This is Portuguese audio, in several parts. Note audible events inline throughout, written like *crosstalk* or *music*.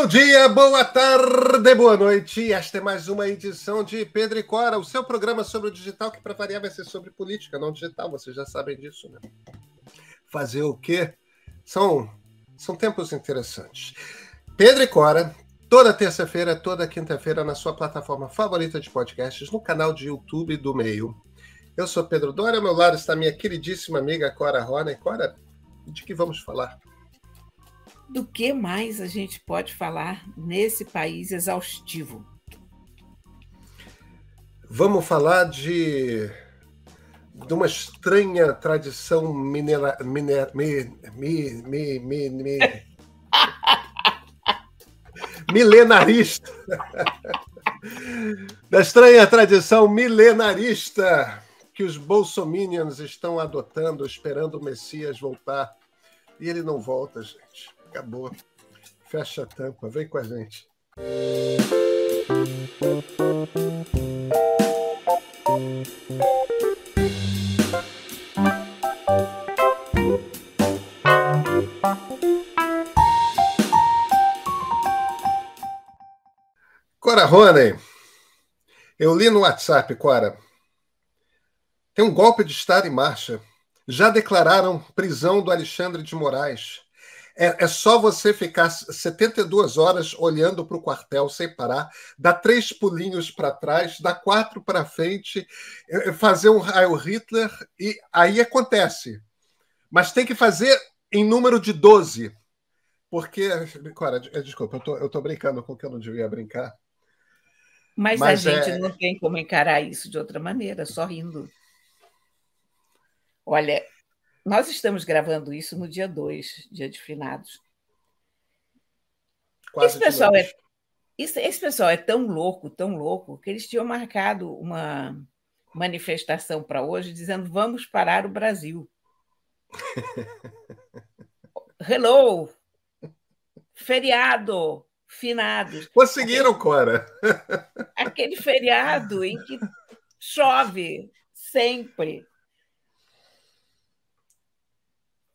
Bom dia, boa tarde, boa noite. Esta é mais uma edição de Pedro e Cora, o seu programa sobre o digital, que para variar vai ser sobre política, não digital, vocês já sabem disso, né? Fazer o quê? São, são tempos interessantes. Pedro e Cora, toda terça-feira, toda quinta-feira, na sua plataforma favorita de podcasts, no canal de YouTube do Meio. Eu sou Pedro Dória, ao meu lado está minha queridíssima amiga Cora Rona. E Cora, de que vamos falar? do que mais a gente pode falar nesse país exaustivo? Vamos falar de, de uma estranha tradição mi, mi, mi, mi milenarista. *laughs* da estranha tradição milenarista que os bolsominions estão adotando, esperando o Messias voltar. E ele não volta, gente. Acabou. Fecha a tampa, vem com a gente. Cora Rony, eu li no WhatsApp, Cora. Tem um golpe de Estado em marcha. Já declararam prisão do Alexandre de Moraes. É, é só você ficar 72 horas olhando para o quartel sem parar, dar três pulinhos para trás, dar quatro para frente, é, é fazer um raio Hitler e aí acontece. Mas tem que fazer em número de 12. Porque, Cora, é, desculpa, eu tô, eu tô brincando com o que eu não devia brincar. Mas, Mas a é... gente não tem como encarar isso de outra maneira, só rindo. Olha, nós estamos gravando isso no dia 2, dia de finados. Quase esse pessoal é esse, esse pessoal é tão louco, tão louco, que eles tinham marcado uma manifestação para hoje dizendo vamos parar o Brasil. *laughs* Hello! Feriado! Finados. Conseguiram, aquele, Cora! *laughs* aquele feriado em que chove sempre.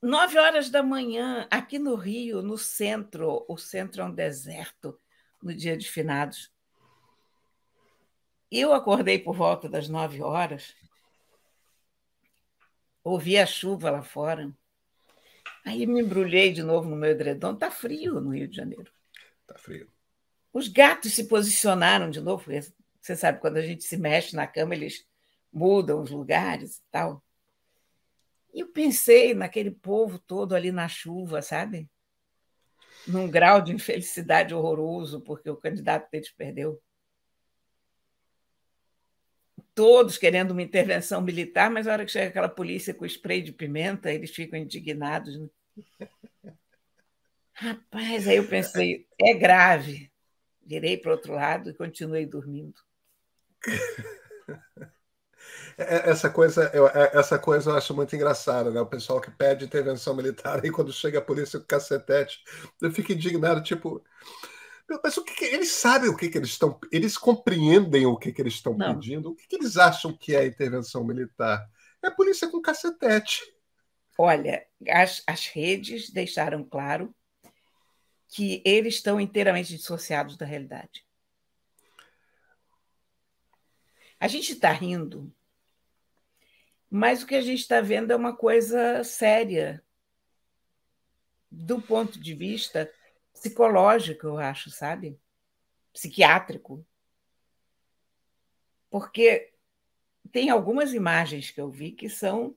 Nove horas da manhã, aqui no Rio, no centro, o centro é um deserto, no dia de finados. Eu acordei por volta das nove horas, ouvi a chuva lá fora, aí me embrulhei de novo no meu edredom. Tá frio no Rio de Janeiro. Tá frio. Os gatos se posicionaram de novo. Você sabe, quando a gente se mexe na cama, eles mudam os lugares e tal. E eu pensei naquele povo todo ali na chuva, sabe? Num grau de infelicidade horroroso, porque o candidato deles perdeu. Todos querendo uma intervenção militar, mas na hora que chega aquela polícia com spray de pimenta, eles ficam indignados. Né? Rapaz, aí eu pensei, é grave. Virei para o outro lado e continuei dormindo. *laughs* É, é, essa coisa, eu, é, essa coisa eu acho muito engraçada, né? O pessoal que pede intervenção militar e *laughs* quando chega a polícia com cacetete, eu fico indignado, tipo. Mas o que, que eles sabem o que, que eles estão. Eles compreendem o que, que eles estão pedindo? O que, que eles acham que é intervenção militar? É a polícia com cacetete. Olha, as, as redes deixaram claro que eles estão inteiramente dissociados da realidade. A gente está rindo mas o que a gente está vendo é uma coisa séria, do ponto de vista psicológico, eu acho, sabe? Psiquiátrico. Porque tem algumas imagens que eu vi que são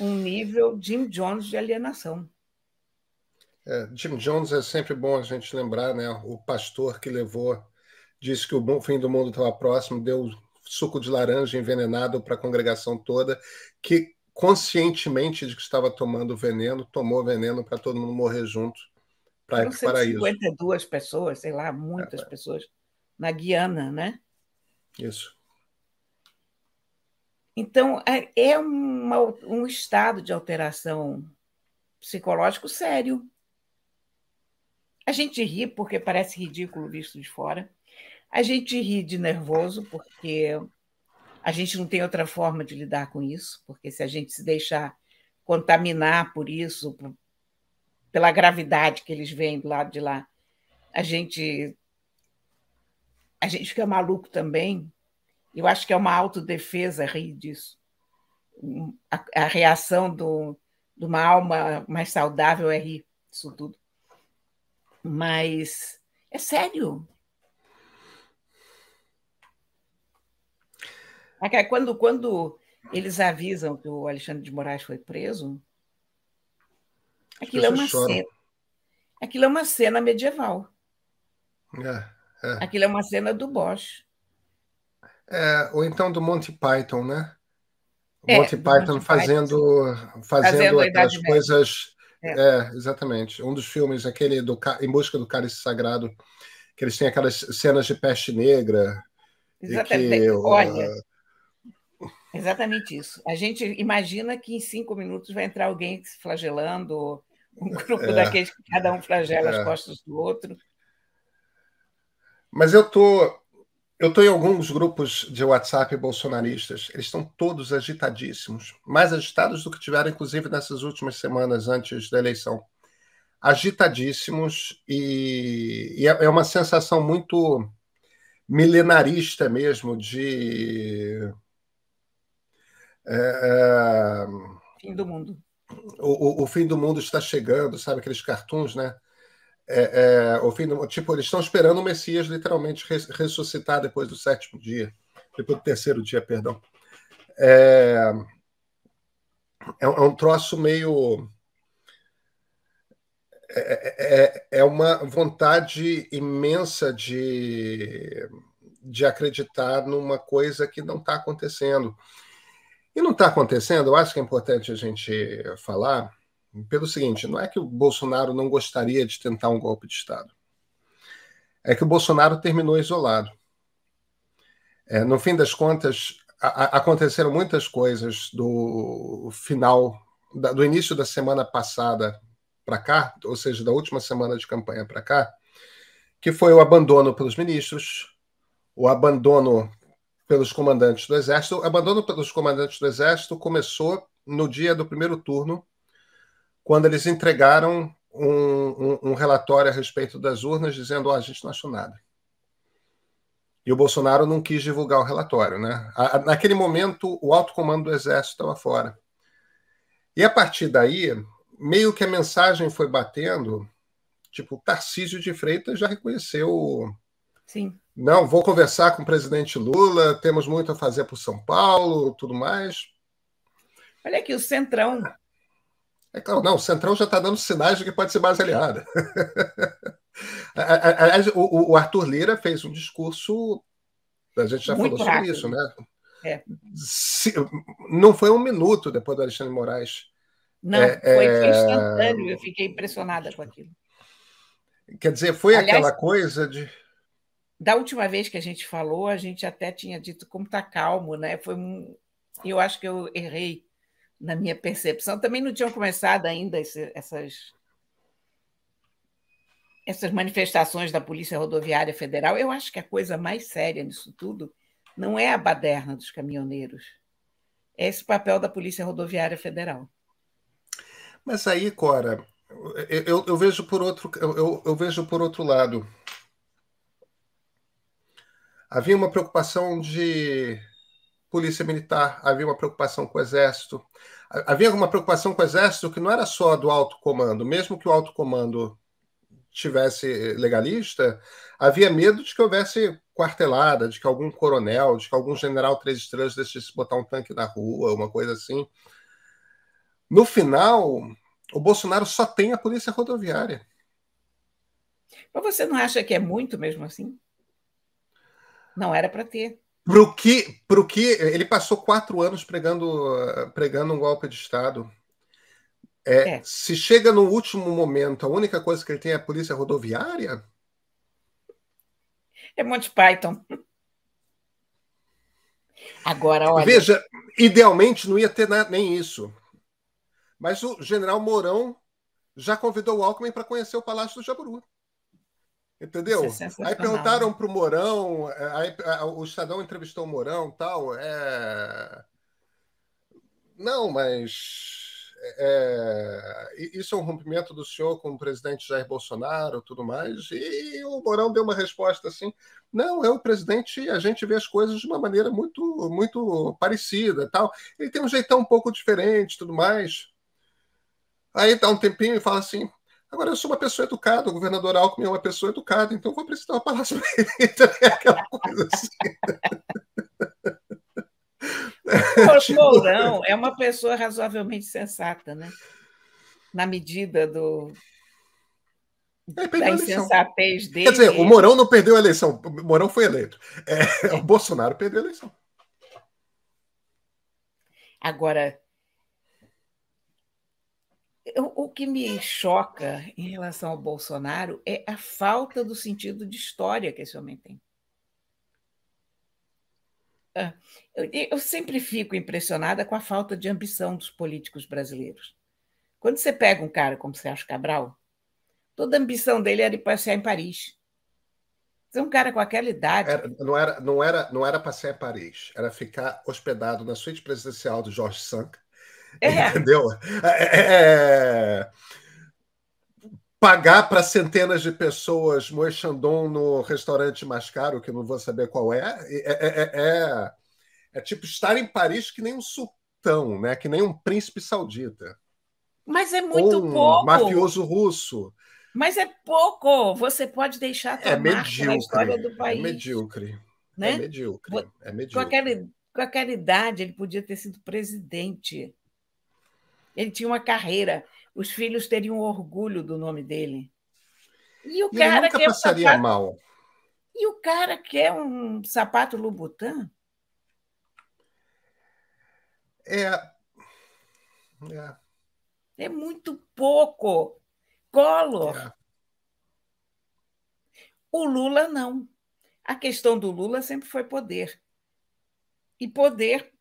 um nível Jim Jones de alienação. É, Jim Jones é sempre bom a gente lembrar, né? O pastor que levou, disse que o fim do mundo estava próximo, deu suco de laranja envenenado para a congregação toda, que conscientemente de que estava tomando veneno, tomou veneno para todo mundo morrer junto para ir para o paraíso. 52 pessoas, sei lá, muitas é, é, pessoas na Guiana, né? Isso. Então, é, é uma, um estado de alteração psicológico sério. A gente ri porque parece ridículo visto de fora, a gente ri de nervoso, porque a gente não tem outra forma de lidar com isso, porque se a gente se deixar contaminar por isso, pela gravidade que eles veem do lado de lá, a gente a gente fica maluco também. Eu acho que é uma autodefesa rir disso. A, a reação do, de uma alma mais saudável é rir disso tudo. Mas é sério, Quando, quando eles avisam que o Alexandre de Moraes foi preso, aquilo é uma choram. cena. Aquilo é uma cena medieval. É, é. Aquilo é uma cena do Bosch. É, ou então do Monty Python, né? É, Monty Python Monty fazendo, Python. fazendo, fazendo as coisas. É. é. exatamente. Um dos filmes, aquele do Em Busca do Cálice Sagrado, que eles têm aquelas cenas de peste negra. Exatamente. Que, Olha, Exatamente isso. A gente imagina que em cinco minutos vai entrar alguém se flagelando, um é, grupo é, daqueles que cada um flagela é. as costas do outro. Mas eu tô, eu tô em alguns grupos de WhatsApp bolsonaristas. Eles estão todos agitadíssimos, mais agitados do que tiveram, inclusive, nessas últimas semanas antes da eleição. Agitadíssimos e, e é, é uma sensação muito milenarista mesmo de é, é, fim do mundo. O, o, o, fim do mundo está chegando, sabe? Aqueles cartoons, né? É, é, o fim do, tipo, eles estão esperando o Messias literalmente res, ressuscitar depois do sétimo dia, depois do terceiro dia, perdão. É, é, um é troço meio. É, é, é, uma vontade imensa de, de acreditar numa coisa que não está acontecendo. E não está acontecendo, eu acho que é importante a gente falar pelo seguinte: não é que o Bolsonaro não gostaria de tentar um golpe de Estado. É que o Bolsonaro terminou isolado. É, no fim das contas, a, a, aconteceram muitas coisas do final, da, do início da semana passada para cá, ou seja, da última semana de campanha para cá, que foi o abandono pelos ministros, o abandono pelos comandantes do Exército. O abandono pelos comandantes do Exército começou no dia do primeiro turno, quando eles entregaram um, um, um relatório a respeito das urnas, dizendo: oh, a gente não achou nada. E o Bolsonaro não quis divulgar o relatório. Né? naquele momento, o alto comando do Exército estava fora. E a partir daí, meio que a mensagem foi batendo. Tipo, Tarcísio de Freitas já reconheceu Sim não, vou conversar com o presidente Lula, temos muito a fazer por São Paulo, tudo mais. Olha aqui, o Centrão. É claro, não, o Centrão já está dando sinais de que pode ser base aliada. *laughs* Aliás, o, Arthur Lira fez um discurso, a gente já muito falou rápido. sobre isso, né? É. Se, não foi um minuto depois do Alexandre Moraes. Não, é, foi é... instantâneo, eu fiquei impressionada com aquilo. Quer dizer, foi Aliás, aquela coisa de da última vez que a gente falou, a gente até tinha dito como está calmo, né? Foi um, eu acho que eu errei na minha percepção. Também não tinham começado ainda esse, essas essas manifestações da Polícia Rodoviária Federal. Eu acho que a coisa mais séria nisso tudo não é a baderna dos caminhoneiros, é esse papel da Polícia Rodoviária Federal. Mas aí, Cora, eu, eu, eu vejo por outro eu, eu vejo por outro lado Havia uma preocupação de polícia militar, havia uma preocupação com o exército, havia uma preocupação com o exército que não era só do alto comando, mesmo que o alto comando tivesse legalista, havia medo de que houvesse quartelada, de que algum coronel, de que algum general três estrelas decidisse botar um tanque na rua, uma coisa assim. No final, o Bolsonaro só tem a polícia rodoviária. Mas você não acha que é muito mesmo assim? Não era para ter. Pro que, pro que ele passou quatro anos pregando, pregando um golpe de Estado. É, é. Se chega no último momento, a única coisa que ele tem é a polícia rodoviária? É Monty Python. Agora, olha. Veja, idealmente não ia ter nem isso. Mas o general Mourão já convidou o Alckmin para conhecer o Palácio do Jaburu. Entendeu? É aí perguntaram né? para o Mourão, é, aí, é, o Estadão entrevistou o Mourão tal. É... Não, mas é... é isso é um rompimento do senhor com o presidente Jair Bolsonaro tudo mais. E o Mourão deu uma resposta assim: não, é o presidente, a gente vê as coisas de uma maneira muito, muito parecida tal. Ele tem um jeitão um pouco diferente tudo mais. Aí dá um tempinho e fala assim: Agora, eu sou uma pessoa educada, o governador Alckmin é uma pessoa educada, então vou precisar uma palavra para ele. *laughs* Aquela coisa assim. *laughs* O tipo, Mourão é uma pessoa razoavelmente sensata, né? Na medida do, da insensatez dele. Quer dizer, o Mourão não perdeu a eleição, o Mourão foi eleito. É, *laughs* o Bolsonaro perdeu a eleição. Agora, eu, o que me choca em relação ao Bolsonaro é a falta do sentido de história que esse homem tem. Ah, eu, eu sempre fico impressionada com a falta de ambição dos políticos brasileiros. Quando você pega um cara como Sérgio Cabral, toda a ambição dele era ir passear em Paris. Você é um cara com aquela idade. Era, não, era, não, era, não era passear em Paris, era ficar hospedado na suíte presidencial do Jorge Sank, é. *laughs* Entendeu? É... é, é, é. Pagar para centenas de pessoas Moe Chandon no restaurante mais caro, que não vou saber qual é, é, é tipo estar em Paris que nem um sultão, né? que nem um príncipe saudita. Mas é muito Ou um pouco. mafioso russo. Mas é pouco. Você pode deixar a tua é medíocre, na história do país. É medíocre. Né? É medíocre. É medíocre. Com, aquela, com aquela idade, ele podia ter sido presidente. Ele tinha uma carreira. Os filhos teriam orgulho do nome dele. E o cara ele nunca é passaria sapato... mal. E o cara quer é um sapato Louboutin? É... é. É, muito pouco. Collor. É. O Lula não. A questão do Lula sempre foi poder. E poder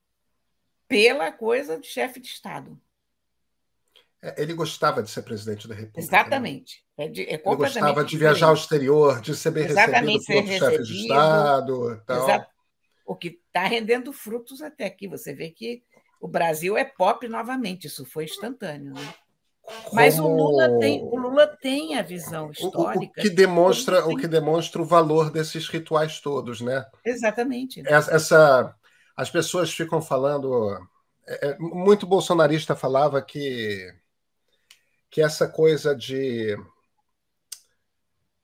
pela coisa de chefe de Estado. É, ele gostava de ser presidente da República. Né? Exatamente. Né? É de, é ele gostava de viajar ao exterior, de ser bem Exatamente, recebido pelos chefe de Estado. Tal. O que está rendendo frutos até aqui. Você vê que o Brasil é pop novamente, isso foi instantâneo. Né? Como... Mas o Lula, tem, o Lula tem a visão histórica. O, o que demonstra, o que demonstra o valor desses rituais todos, né? Exatamente. Né? Essa, as pessoas ficam falando. É, é, muito bolsonarista falava que que essa coisa de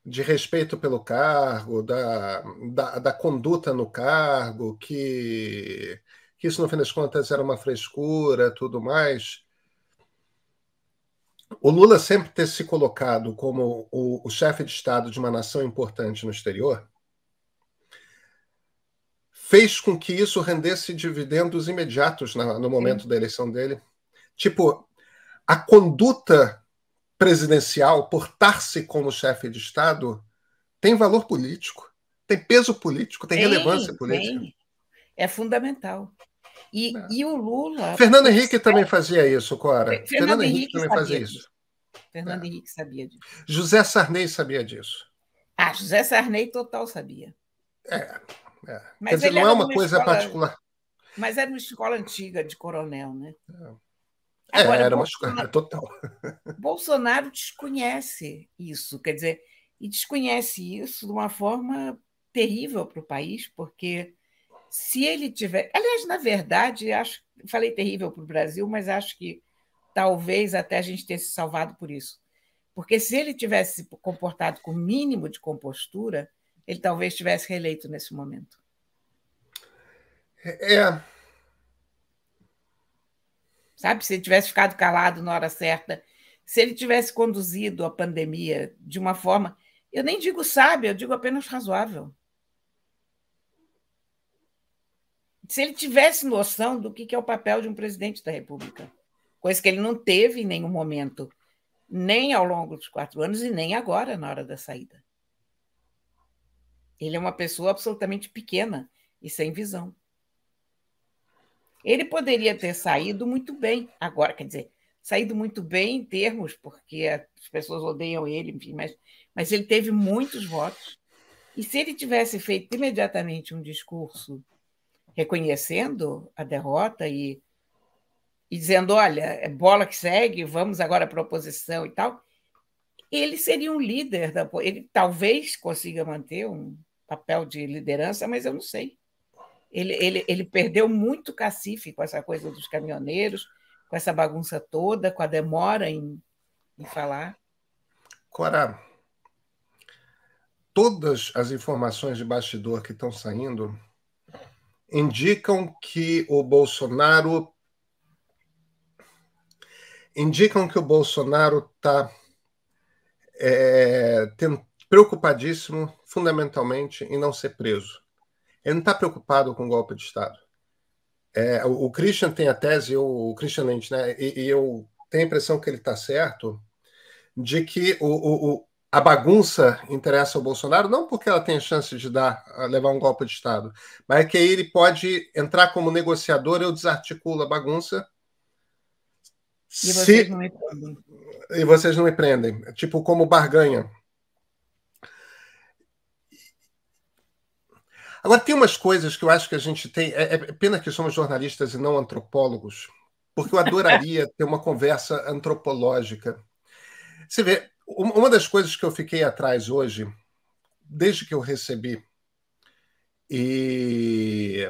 de respeito pelo cargo, da, da, da, conduta no cargo, que, que isso, no fim das contas, era uma frescura, tudo mais. O Lula sempre ter se colocado como o, o chefe de Estado de uma nação importante no exterior fez com que isso rendesse dividendos imediatos na, no momento Sim. da eleição dele. Tipo, a conduta presidencial, portar-se como chefe de Estado, tem valor político, tem peso político, tem, tem relevância política. Tem. É fundamental. E, é. e o Lula. Fernando Henrique sabe. também fazia isso, Cora. Fernando, Fernando Henrique, Henrique, também fazia disso. isso. Fernando é. Henrique sabia disso. José Sarney sabia disso. Ah, José Sarney total sabia. É. é. Mas Quer dizer, não é uma, uma coisa escola... particular. Mas era uma escola antiga de coronel, né? É. Agora, é, era Bolsonaro, uma total. *laughs* Bolsonaro desconhece isso, quer dizer, e desconhece isso de uma forma terrível para o país, porque se ele tiver. Aliás, na verdade, acho, falei terrível para o Brasil, mas acho que talvez até a gente tenha se salvado por isso. Porque se ele tivesse comportado com o mínimo de compostura, ele talvez tivesse reeleito nesse momento. É, é sabe? Se ele tivesse ficado calado na hora certa, se ele tivesse conduzido a pandemia de uma forma, eu nem digo sábio, eu digo apenas razoável. Se ele tivesse noção do que é o papel de um presidente da República, coisa que ele não teve em nenhum momento, nem ao longo dos quatro anos e nem agora, na hora da saída. Ele é uma pessoa absolutamente pequena e sem visão. Ele poderia ter saído muito bem agora, quer dizer, saído muito bem em termos, porque as pessoas odeiam ele, enfim, mas, mas ele teve muitos votos. E se ele tivesse feito imediatamente um discurso reconhecendo a derrota e, e dizendo: olha, é bola que segue, vamos agora para a oposição e tal, ele seria um líder. Da, ele talvez consiga manter um papel de liderança, mas eu não sei. Ele, ele, ele perdeu muito cacife com essa coisa dos caminhoneiros, com essa bagunça toda, com a demora em, em falar. Cora, todas as informações de bastidor que estão saindo indicam que o Bolsonaro indicam que o Bolsonaro está é, preocupadíssimo, fundamentalmente, em não ser preso. Ele não está preocupado com o golpe de Estado. É, o, o Christian tem a tese, o Christian Lynch, né? E, e, eu tenho a impressão que ele está certo de que o, o, o, a bagunça interessa ao Bolsonaro, não porque ela tem chance de dar, levar um golpe de Estado, mas é que aí ele pode entrar como negociador, eu desarticulo a bagunça. E vocês se... não me E vocês não me prendem. Tipo, como barganha. Agora, tem umas coisas que eu acho que a gente tem. É, é pena que somos jornalistas e não antropólogos, porque eu adoraria *laughs* ter uma conversa antropológica. Você vê, uma das coisas que eu fiquei atrás hoje, desde que eu recebi, e.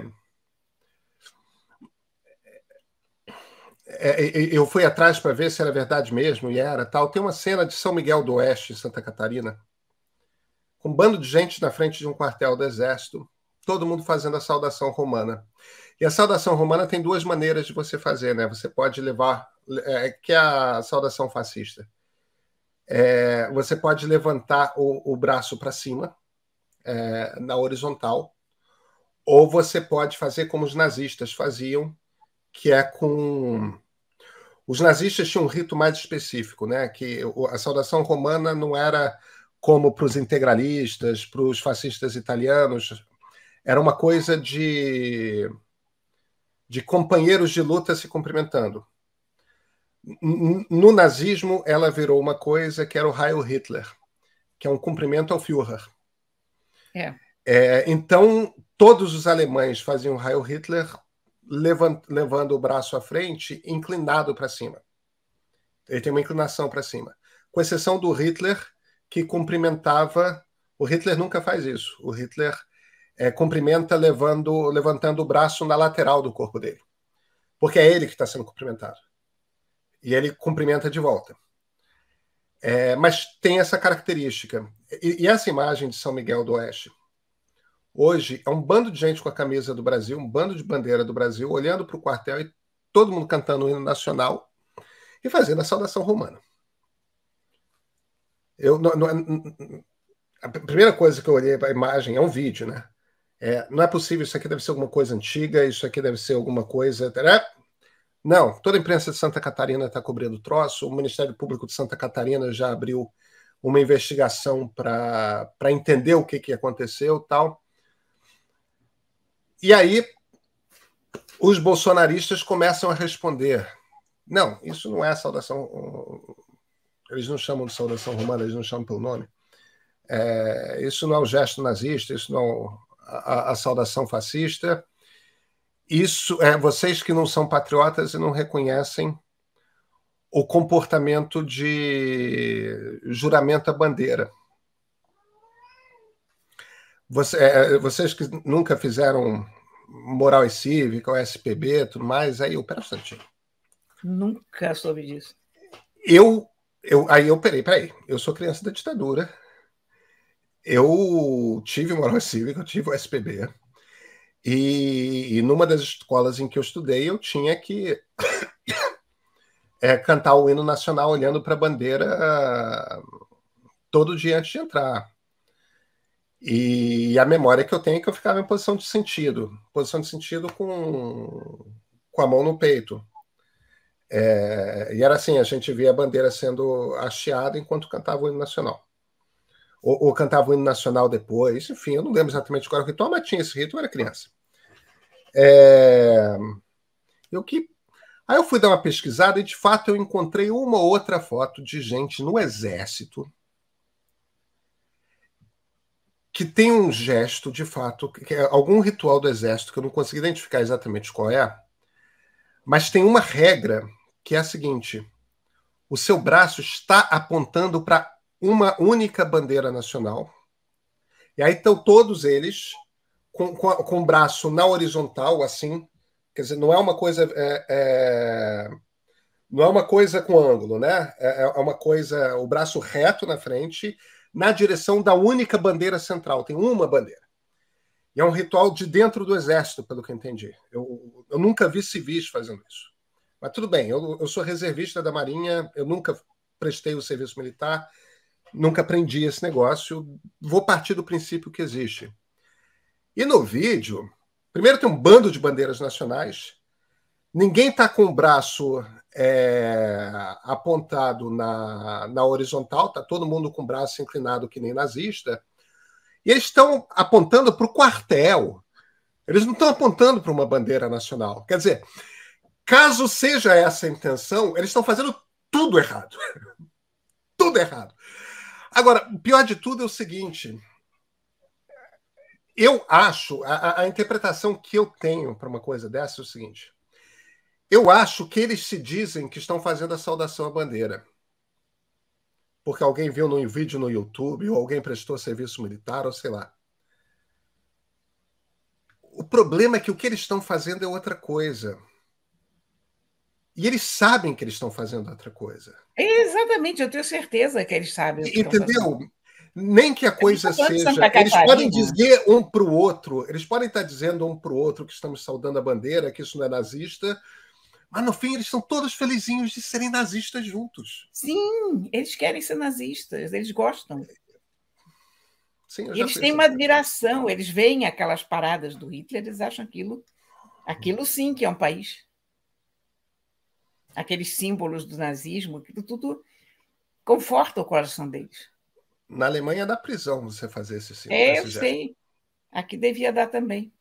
É, é, é, eu fui atrás para ver se era verdade mesmo, e era tal. Tem uma cena de São Miguel do Oeste, em Santa Catarina, com um bando de gente na frente de um quartel do Exército, todo mundo fazendo a saudação romana. E a saudação romana tem duas maneiras de você fazer, né? Você pode levar, é, é que é a saudação fascista. É, você pode levantar o, o braço para cima, é, na horizontal, ou você pode fazer como os nazistas faziam, que é com. Os nazistas tinham um rito mais específico, né? Que a saudação romana não era como para os integralistas, para os fascistas italianos, era uma coisa de, de companheiros de luta se cumprimentando. No nazismo, ela virou uma coisa que era o Heil Hitler, que é um cumprimento ao Führer. É. É, então, todos os alemães faziam Heil Hitler levando o braço à frente, inclinado para cima. Ele tem uma inclinação para cima. Com exceção do Hitler, que cumprimentava. O Hitler nunca faz isso. O Hitler é, cumprimenta levando, levantando o braço na lateral do corpo dele. Porque é ele que está sendo cumprimentado. E ele cumprimenta de volta. É, mas tem essa característica. E, e, essa imagem de São Miguel do Oeste, hoje, é um bando de gente com a camisa do Brasil, um bando de bandeira do Brasil, olhando para o quartel e todo mundo cantando o hino nacional e fazendo a saudação romana. Eu, não, não, a primeira coisa que eu olhei para a imagem é um vídeo, né? É, não é possível, isso aqui deve ser alguma coisa antiga, isso aqui deve ser alguma coisa. Né? Não, toda a imprensa de Santa Catarina está cobrindo o troço, o Ministério Público de Santa Catarina já abriu uma investigação para entender o que, que aconteceu tal. E aí os bolsonaristas começam a responder. Não, isso não é saudação. Eles não chamam de saudação romana, eles não chamam pelo nome. É, isso não é um gesto nazista, isso não é a, a saudação fascista. Isso é vocês que não são patriotas e não reconhecem o comportamento de juramento à bandeira. Você, é, é vocês que nunca fizeram moral e cívica, o SPB, tudo mais, aí eu, pera um instantinho. Nunca soube disso. Eu, eu aí eu, peraí, peraí, eu sou criança da ditadura, eu tive moral cívica, eu tive o SPB. E, e, numa das escolas em que eu estudei, eu tinha que *coughs* é, cantar o hino nacional olhando para a bandeira todo dia antes de entrar. E a memória que eu tenho é que eu ficava em posição de sentido posição de sentido com, com a mão no peito. É, e era assim: a gente via a bandeira sendo hasteada enquanto cantava o hino nacional ou, ou cantava o hino nacional depois, enfim, eu não lembro exatamente qual era o ritual, mas tinha esse ritual eu era criança. É... Eu que... Aí eu fui dar uma pesquisada e de fato eu encontrei uma outra foto de gente no exército que tem um gesto de fato, que é algum ritual do exército que eu não consegui identificar exatamente qual é, mas tem uma regra que é a seguinte: o seu braço está apontando para uma única bandeira nacional. E aí estão todos eles com, com, com, o braço na horizontal, assim. Quer dizer, não é uma coisa. É, é, não é uma coisa com ângulo, né? É, é, é uma coisa. O braço reto na frente, na direção da única bandeira central. Tem uma bandeira. E é um ritual de dentro do exército, pelo que eu entendi. Eu, eu nunca vi civis fazendo isso. Mas tudo bem, eu, eu sou reservista da Marinha, eu nunca prestei o serviço militar nunca aprendi esse negócio, vou partir do princípio que existe. E no vídeo, primeiro tem um bando de bandeiras nacionais, ninguém está com o braço é, apontado na, na horizontal, está todo mundo com o braço inclinado que nem nazista, e eles estão apontando para o quartel. Eles não estão apontando para uma bandeira nacional. Quer dizer, caso seja essa a intenção, eles estão fazendo tudo errado. *laughs* tudo errado. Agora, o pior de tudo é o seguinte. Eu acho, a, a interpretação que eu tenho para uma coisa dessa é o seguinte. Eu acho que eles se dizem que estão fazendo a saudação à bandeira. Porque alguém viu num vídeo no YouTube, ou alguém prestou serviço militar, ou sei lá. O problema é que o que eles estão fazendo é outra coisa. E eles sabem que eles estão fazendo outra coisa. É, exatamente, eu tenho certeza que eles sabem. Entendeu? Nem que a coisa seja. Eles podem dizer um para o outro, eles podem estar dizendo um para o outro que estamos saudando a bandeira, que isso não é nazista, mas no fim eles são todos felizinhos de serem nazistas juntos. Sim, eles querem ser nazistas, eles gostam. Sim, eles têm uma admiração, eles veem aquelas paradas do Hitler, eles acham aquilo. Aquilo sim que é um país aqueles símbolos do nazismo, aquilo tudo conforta o coração deles. Na Alemanha dá prisão você fazer esse símbolo. É, eu sei. Aqui devia dar também.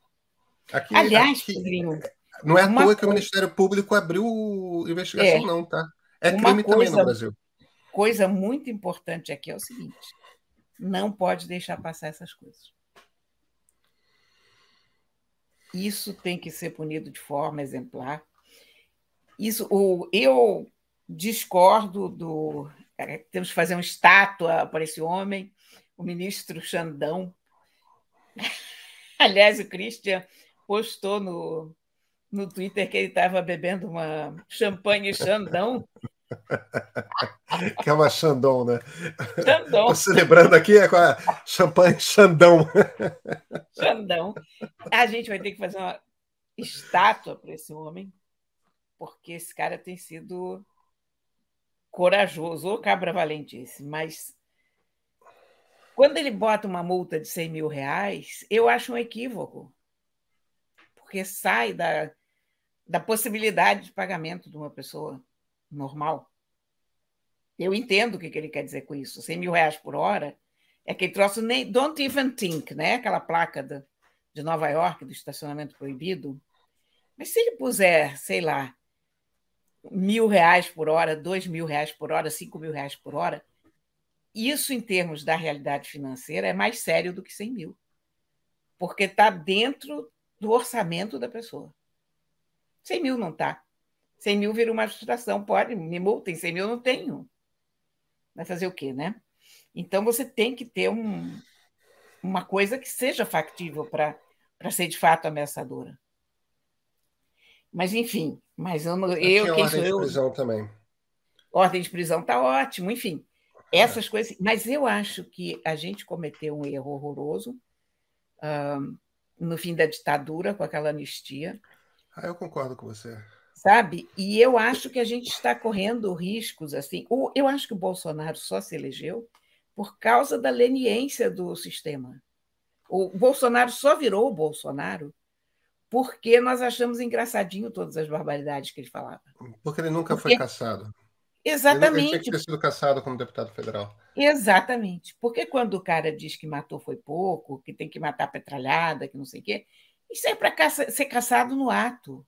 Aqui, Aliás, aqui, Pedrinho, não é à toa coisa... que o Ministério Público abriu investigação, é, não, tá? É crime coisa, também no Brasil. Coisa muito importante aqui é o seguinte: não pode deixar passar essas coisas. Isso tem que ser punido de forma exemplar isso, o, eu discordo do. É, temos que fazer uma estátua para esse homem, o ministro Xandão. *laughs* Aliás, o Christian postou no, no Twitter que ele estava bebendo uma champanhe Xandão. *laughs* Que é uma Xandão, né? Xandão. Tô celebrando aqui é com a champanhe Xandão. Xandão. A gente vai ter que fazer uma estátua para esse homem porque esse cara tem sido corajoso, ou cabra valente mas quando ele bota uma multa de 100 mil reais, eu acho um equívoco, porque sai da, da possibilidade de pagamento de uma pessoa normal. Eu entendo o que, que ele quer dizer com isso. 100 mil reais por hora é aquele troço nem, don't even think, né? aquela placa da, de Nova York do estacionamento proibido. Mas se ele puser, sei lá, mil reais por hora, dois mil reais por hora, cinco mil reais por hora, isso em termos da realidade financeira é mais sério do que cem mil, porque está dentro do orçamento da pessoa. Cem mil não está. Cem mil vira uma frustração, pode, me multem, cem mil não tenho. Vai fazer o quê, né? Então você tem que ter um, uma coisa que seja factível para ser de fato ameaçadora. Mas, enfim, mas eu, não, eu, é quem ordem sou de prisão eu, também. Ordem de prisão está ótimo, enfim. Essas é. coisas. Mas eu acho que a gente cometeu um erro horroroso no fim da ditadura, com aquela anistia. Ah, eu concordo com você. Sabe? E eu acho que a gente está correndo riscos assim. Eu acho que o Bolsonaro só se elegeu por causa da leniência do sistema. O Bolsonaro só virou o Bolsonaro porque nós achamos engraçadinho todas as barbaridades que ele falava. Porque ele nunca porque... foi caçado. Exatamente. Ele, tinha que ter sido caçado como deputado federal. Exatamente. Porque quando o cara diz que matou foi pouco, que tem que matar petralhada, que não sei o quê, isso é para caça... ser caçado no ato.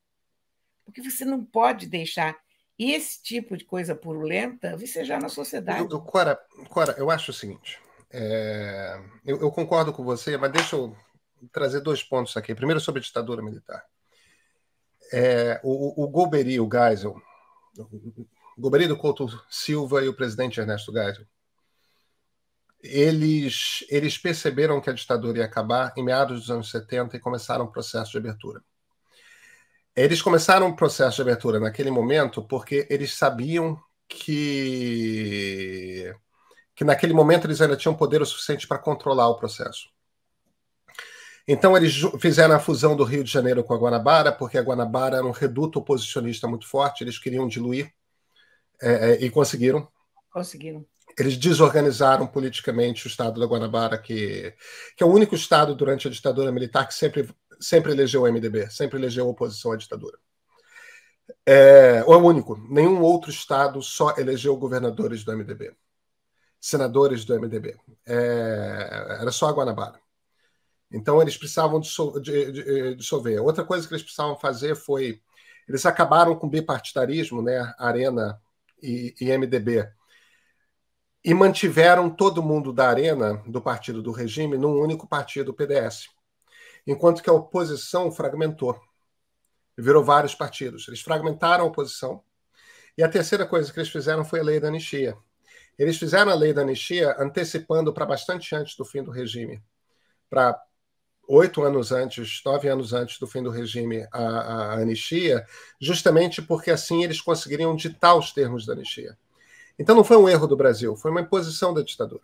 Porque você não pode deixar esse tipo de coisa purulenta vicejar na sociedade. Eu, eu, Cora, Cora, eu acho o seguinte. É... Eu, eu, concordo com você, mas deixa eu trazer dois pontos aqui. Primeiro, sobre a ditadura militar. É, o, o Golbery, o Geisel, o Golbery do Couto Silva e o presidente Ernesto Geisel, eles, eles perceberam que a ditadura ia acabar em meados dos anos 70 e começaram o um processo de abertura. Eles começaram o um processo de abertura naquele momento porque eles sabiam que, que naquele momento eles ainda tinham poder o suficiente para controlar o processo. Então, eles fizeram a fusão do Rio de Janeiro com a Guanabara, porque a Guanabara era um reduto oposicionista muito forte, eles queriam diluir é, é, e conseguiram. Conseguiram. Eles desorganizaram politicamente o estado da Guanabara, que, que é o único estado durante a ditadura militar que sempre, sempre elegeu o MDB, sempre elegeu a oposição à ditadura. É, ou é o único, nenhum outro estado só elegeu governadores do MDB, senadores do MDB. É, era só a Guanabara. Então, eles precisavam eh, dissolver. Outra coisa que eles precisavam fazer foi. Eles acabaram com o bipartidarismo, né? Arena e, e MDB. E mantiveram todo mundo da Arena, do partido do regime, num único partido, o PDS. Enquanto que a oposição fragmentou. Virou vários partidos. Eles fragmentaram a oposição. E a terceira coisa que eles fizeram foi a lei da anistia. Eles fizeram a lei da anistia antecipando para bastante antes do fim do regime, para oito anos antes, nove anos antes do fim do regime, a, a, anistia, justamente porque assim eles conseguiriam ditar os termos da anistia. Então não foi um erro do Brasil, foi uma imposição da ditadura.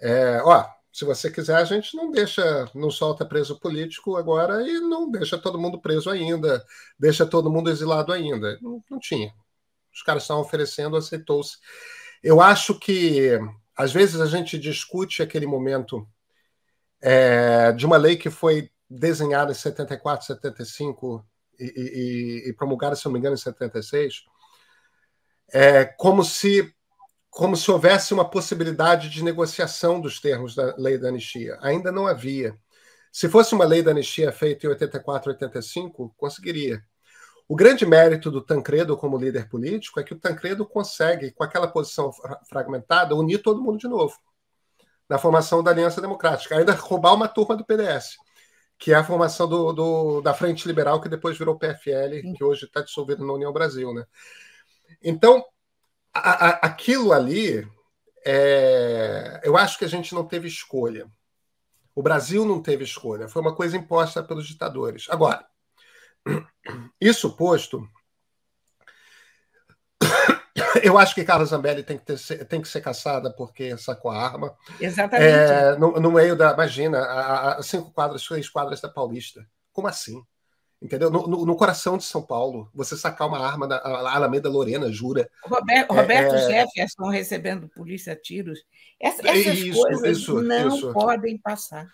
É, ó, se você quiser, a gente não deixa, não solta preso político agora e não deixa todo mundo preso ainda, deixa todo mundo exilado ainda. Não, não tinha. Os caras estavam oferecendo, aceitou-se. Eu acho que às vezes a gente discute aquele momento é, de uma lei que foi desenhada em 74, 75 e, e, e promulgada, se não me engano, em 76, é, como se como se houvesse uma possibilidade de negociação dos termos da lei da anistia. Ainda não havia. Se fosse uma lei da anistia feita em 84, 85, conseguiria. O grande mérito do Tancredo como líder político é que o Tancredo consegue, com aquela posição fragmentada, unir todo mundo de novo na formação da Aliança Democrática. Ainda roubar uma turma do PDS, que é a formação do, do da Frente Liberal, que depois virou PFL, que hoje está dissolvido na União Brasil. Né? Então, a, a, aquilo ali, é, eu acho que a gente não teve escolha. O Brasil não teve escolha, foi uma coisa imposta pelos ditadores. Agora, *clears throat* isso posto, *laughs* Eu acho que Carla Zambelli tem que, ter, tem que ser caçada porque sacou a arma. Exatamente. É, no, no, meio da, imagina, as cinco quadras, seis quadras da Paulista. Como assim? Entendeu? No, no, no, coração de São Paulo, você sacar uma arma da Alameda Lorena, jura. Roberto, é, Roberto é, Jefferson recebendo polícia a tiros. Essa, é essas isso, coisas isso, não isso. podem passar.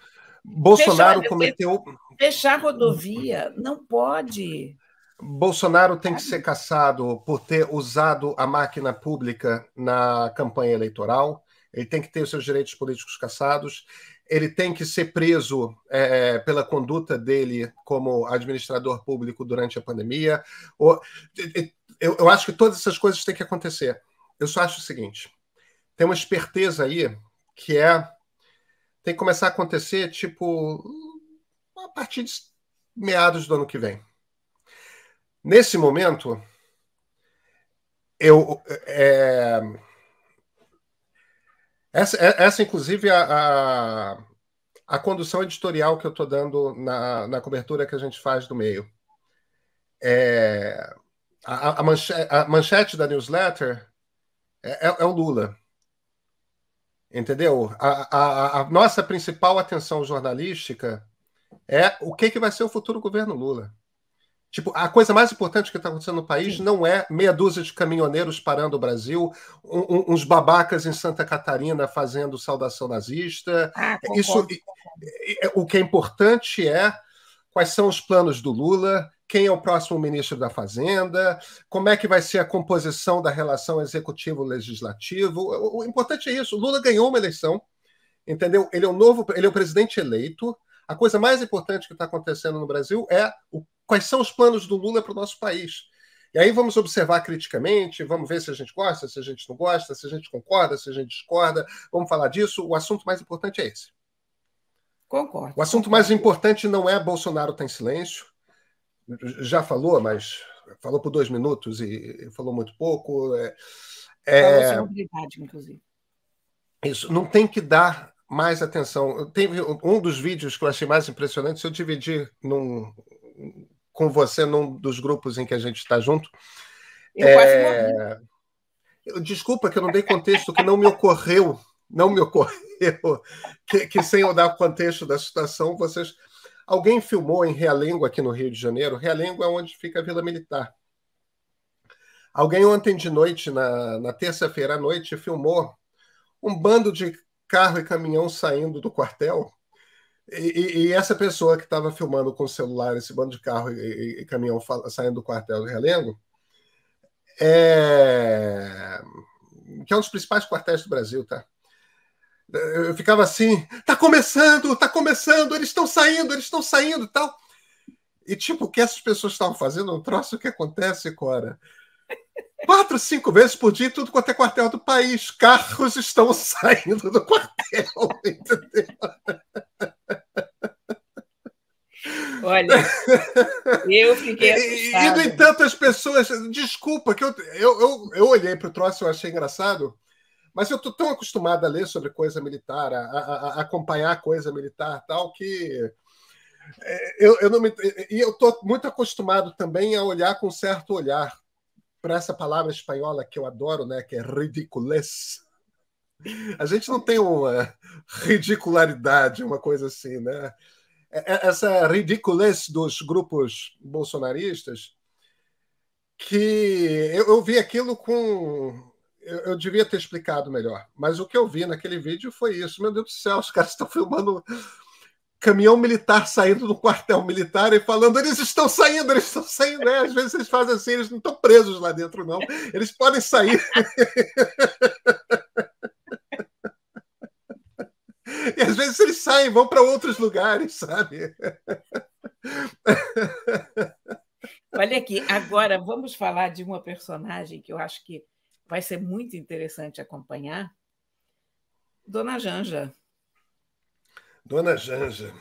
Bolsonaro fechar, cometeu. Fechar rodovia não pode. Bolsonaro tem que ser caçado por ter usado a máquina pública na campanha eleitoral. Ele tem que ter os seus direitos políticos caçados. Ele tem que ser preso é, é pela conduta dele como administrador público durante a pandemia. eu, eu acho que todas essas coisas têm que acontecer. Eu só acho o seguinte: tem uma esperteza aí que é. tem que começar a acontecer, tipo, a partir de meados do ano que vem Nesse momento, eu. É, essa, é, essa, inclusive, a, a, a, condução editorial que eu estou dando na, na cobertura que a gente faz do meio. É, a, a, manchete, a, manchete, da newsletter é, é, é o Lula. Entendeu? A, a, nossa principal atenção jornalística é o que, que vai ser o futuro governo Lula. Tipo, a coisa mais importante que está acontecendo no país Sim. não é meia dúzia de caminhoneiros parando o Brasil, um, um, uns babacas em Santa Catarina fazendo saudação nazista. Ah, Isso, o que é importante é quais são os planos do Lula, quem é o próximo ministro da Fazenda, como é que vai ser a composição da relação executivo-legislativo. O, o importante é isso. O Lula ganhou uma eleição, entendeu? Ele é o novo, ele é o presidente eleito. A coisa mais importante que está acontecendo no Brasil é o quais são os planos do Lula para o nosso país. E aí vamos observar criticamente, vamos ver se a gente gosta, se a gente não gosta, se a gente concorda, se a gente discorda. Vamos falar disso. O assunto mais importante é esse. Concordo. O assunto mais importante não é Bolsonaro está em silêncio. Já falou, mas falou por dois minutos e falou muito pouco. É, é... inclusive. Isso, não tem que dar mais atenção. Tem um dos vídeos que eu achei mais impressionante, se eu dividir num, com você num dos grupos em que a gente está junto. Eu é... quase Desculpa que eu não dei contexto, que não me ocorreu, não me ocorreu, que, que sem eu dar contexto da situação, vocês. Alguém filmou em Realengo, aqui no Rio de Janeiro. Realengo é onde fica a Vila Militar. Alguém ontem de noite, na, na terça-feira à noite, filmou um bando de carro e caminhão saindo do quartel e, e, essa pessoa que estava filmando com o celular esse bando de carro e, e, e caminhão saindo do quartel do Relengo, é... que é um dos principais quartéis do Brasil, tá? Eu ficava assim, tá começando, tá começando, eles estão saindo, eles estão saindo e tal. E tipo, o que essas pessoas estavam fazendo? É um troço que acontece, Cora, quatro, cinco vezes por dia tudo quanto é quartel do país. Carros estão saindo do quartel, *laughs* entendeu? Olha, eu fiquei assustada. E, no entanto, as pessoas... Desculpa, que eu, eu, eu, eu olhei para o troço e achei engraçado, mas eu estou tão acostumado a ler sobre coisa militar, a, a, a acompanhar coisa militar tal, que... É, eu, eu não me, e eu estou muito acostumado também a olhar com certo olhar para essa palavra espanhola que eu adoro, né, que é ridiculez. A gente não tem uma ridicularidade, uma coisa assim, né? É, é, essa ridiculez dos grupos bolsonaristas, que eu, eu vi aquilo com. Eu, eu, devia ter explicado melhor, mas o que eu vi naquele vídeo foi isso. Meu Deus do céu, os caras estão filmando caminhão militar saindo do quartel militar e falando: eles estão saindo, eles estão saindo. É, às vezes eles fazem assim, eles não estão presos lá dentro, não. Eles podem sair. *laughs* e às vezes eles saem, vão para outros lugares, sabe? Olha aqui, agora vamos falar de uma personagem que eu acho que vai ser muito interessante acompanhar. Dona Janja. Dona Janja.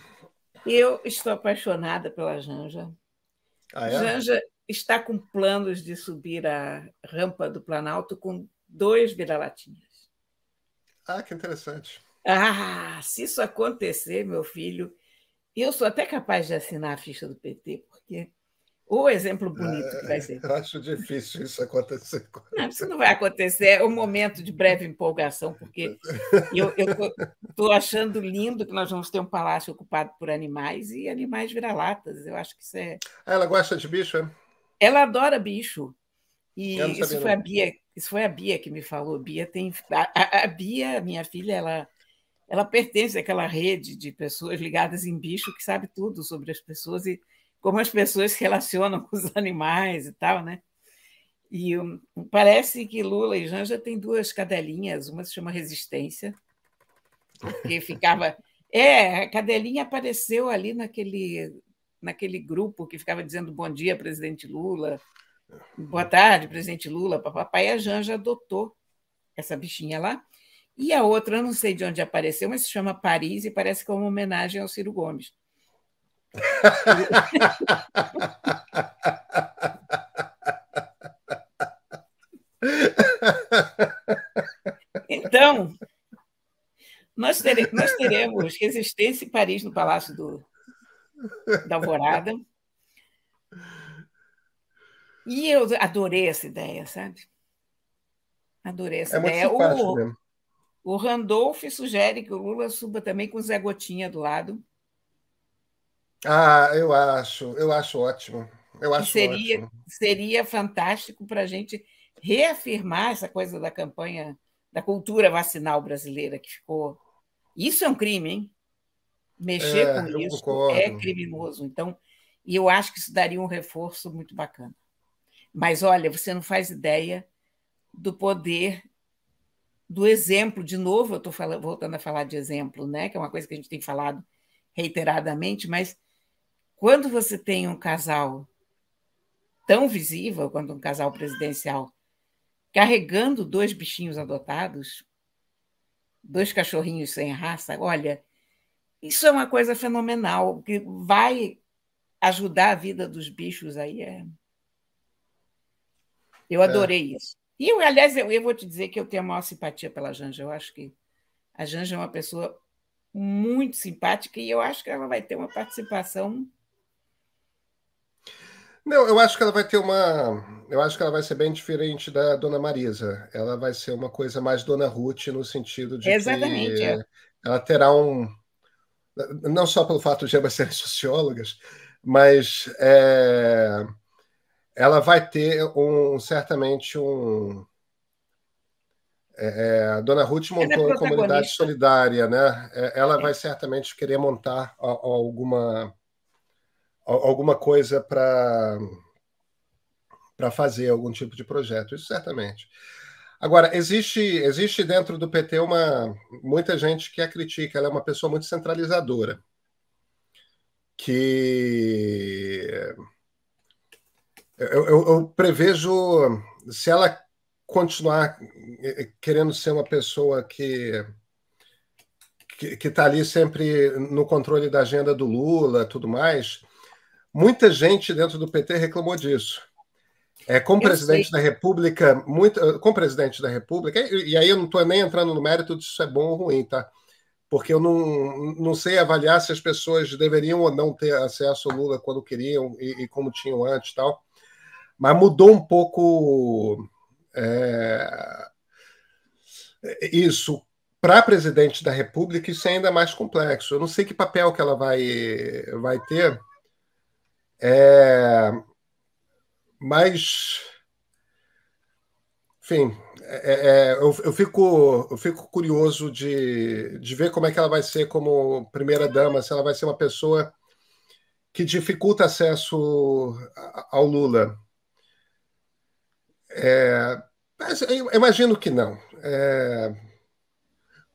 Eu estou apaixonada pela Janja. Ah, é? Janja está com planos de subir a rampa do Planalto com dois vira-latinhas. Ah, que interessante. Ah, se isso acontecer, meu filho, eu sou até capaz de assinar a ficha do PT, porque o exemplo bonito que vai é, ser. *laughs* Eu acho difícil isso acontecer. Não, isso não vai acontecer. É um momento de breve empolgação, porque *laughs* eu estou achando lindo que nós vamos ter um palácio ocupado por animais e animais vira-latas. Eu acho que isso é. Ah, ela gosta de bicho, é? Ela adora bicho. E isso foi, a Bia, isso foi a Bia que me falou. Bia tem. A, a Bia, minha filha, ela ela pertence àquela rede de pessoas ligadas em bicho que sabe tudo sobre as pessoas e como as pessoas se relacionam *laughs* com os animais e tal, né? E um, parece que Lula e Janja têm duas cadelinhas, uma se chama Resistência, que *laughs* ficava. É, a cadelinha apareceu ali naquele, naquele grupo que ficava dizendo bom dia, presidente Lula, boa uhum. tarde, presidente Lula, papai. a Janja adotou essa bichinha lá. E a outra, eu não sei de onde apareceu, mas se chama Paris e parece que é uma homenagem ao Ciro Gomes então, nós, teremos, nós teremos resistência em Paris, no Palácio do, da Alvorada. E eu adorei essa ideia, sabe? Adorei essa é ideia. Muito o, mesmo. o Randolph sugere que o Lula suba também com o Zé Gotinha do lado. Ah, eu acho, eu acho ótimo. Eu acho seria, ótimo. seria fantástico para a gente reafirmar essa coisa da campanha da cultura vacinal brasileira que ficou. Isso é um crime, hein? Mexer é, com isso é concordo. é criminoso. Então, e eu acho que isso daria um reforço muito bacana. Mas olha, você não faz ideia do poder do exemplo. De novo, eu estou voltando a falar de exemplo, né? Que é uma coisa que a gente tem falado reiteradamente, mas quando você tem um casal tão visível quanto um casal presidencial carregando dois bichinhos adotados, dois cachorrinhos sem raça, olha, isso é uma coisa fenomenal, que vai ajudar a vida dos bichos aí. É... Eu é. adorei é. isso. E, eu, aliás, eu, eu, vou te dizer que eu tenho a maior simpatia pela Janja. Eu acho que a Janja é uma pessoa muito simpática e eu acho que ela vai ter uma participação não, eu acho que ela vai ter uma. Eu acho que ela vai ser bem diferente da Dona Marisa. Ela vai ser uma coisa mais Dona Ruth no sentido de Exatamente, que é. ela terá um. Não só pelo fato de ambas serem *laughs* sociólogas, mas é, ela vai ter um certamente um. É, é a Dona Ruth é montou é a comunidade solidária, né? É, ela vai certamente querer montar alguma alguma coisa para para fazer algum tipo de projeto, isso certamente. Agora, existe, existe dentro do PT uma muita gente que a critica, ela é uma pessoa muito centralizadora, que eu, eu, eu prevejo, se ela continuar eh, eh, querendo ser uma pessoa que que está ali sempre no controle da agenda do Lula, tudo mais, Muita gente dentro do PT reclamou disso. É, como presidente da República, muito, eh, como presidente da República, e, e aí eu não estou nem entrando no mérito de isso é bom ou ruim, tá? Porque eu não, não sei avaliar se as pessoas deveriam ou não ter acesso ao Lula quando queriam e, e como tinham antes tal. Mas mudou um pouco é, isso. Para presidente da República, isso é ainda mais complexo. Eu não sei que papel que ela vai, vai ter é, mas, enfim, é, é, é, eu, eu, fico, eu fico curioso de, de ver como é que ela vai ser como primeira-dama, se ela vai ser uma pessoa que dificulta acesso ao Lula. É, imagino que não. É,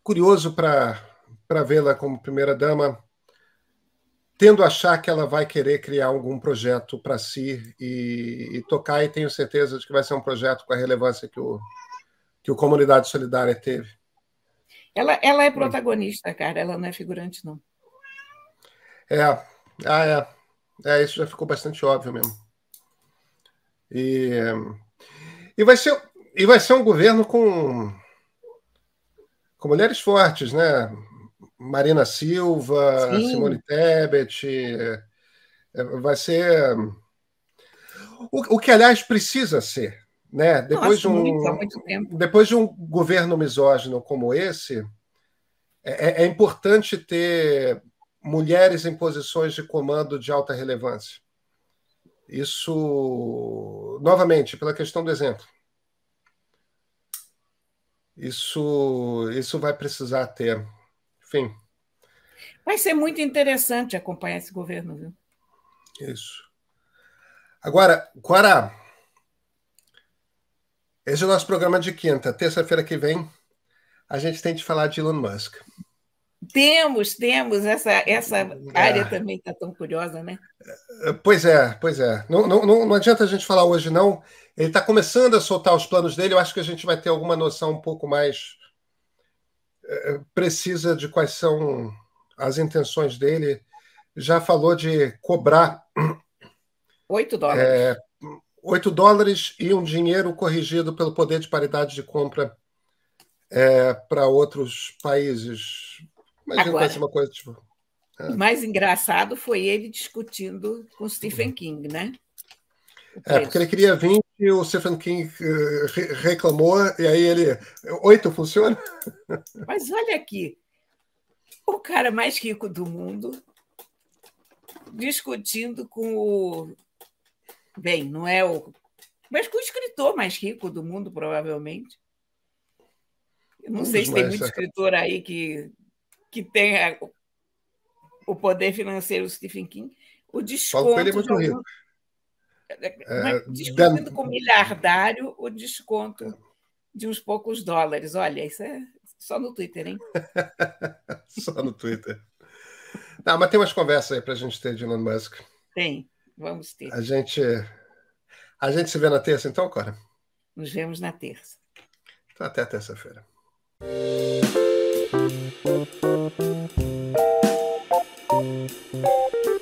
curioso para vê-la como primeira-dama tendo a achar que ela vai querer criar algum projeto para si e, e, tocar, e tenho certeza de que vai ser um projeto com a relevância que o, que o Comunidade Solidária teve. Ela, ela é hum. protagonista, cara, ela não é figurante, não. É, ah, é. é isso já ficou bastante óbvio mesmo. E, e, vai, ser, e vai ser um governo com, com mulheres fortes, né? Marina Silva, Sim. Simone Tebet. É, é, vai ser. O, o que, aliás, precisa ser. Né? Depois, Nossa, de um, depois de um governo misógino como esse, é, é, é importante ter mulheres em posições de comando de alta relevância. Isso, novamente, pela questão do exemplo. Isso, isso vai precisar ter enfim. Vai ser muito interessante acompanhar esse governo, viu? Isso. Agora, Quara, esse é o nosso programa de quinta. Terça-feira que vem, a gente tem de falar de Elon Musk. Temos, temos. Essa, essa área é. também está tão curiosa, né? É, pois é, pois é. Não, não, não, adianta a gente falar hoje, não. Ele está começando a soltar os planos dele. Eu acho que a gente vai ter alguma noção um pouco mais precisa de quais são as intenções dele. Já falou de cobrar. 8 é, dólares. É, 8 dólares e um dinheiro corrigido pelo poder de paridade de compra é, para outros países. Imagina Agora, uma coisa tipo. É. O mais engraçado foi ele discutindo com Stephen uhum. King, né? É, porque ele queria vir que o Stephen King eh, reclamou, e aí ele. Oito funciona? *laughs* Mas olha aqui. O cara mais rico do mundo discutindo com o. Bem, não é o. Mas com o escritor mais rico do mundo, provavelmente. Eu não um sei se tem muito é. escritor aí que, que tenha o poder financeiro do Stephen King. O é desconto. Só ele é muito rico. Algum é, descontando com milhardário o desconto de uns poucos dólares. Olha, isso é só no Twitter, hein? *laughs* só no Twitter. Não, mas tem umas conversas aí para a gente ter de Elon Musk. Tem, vamos ter. A gente, a gente se vê na terça, então, Cora? Nos vemos na terça. Então, até terça-feira. Thank you.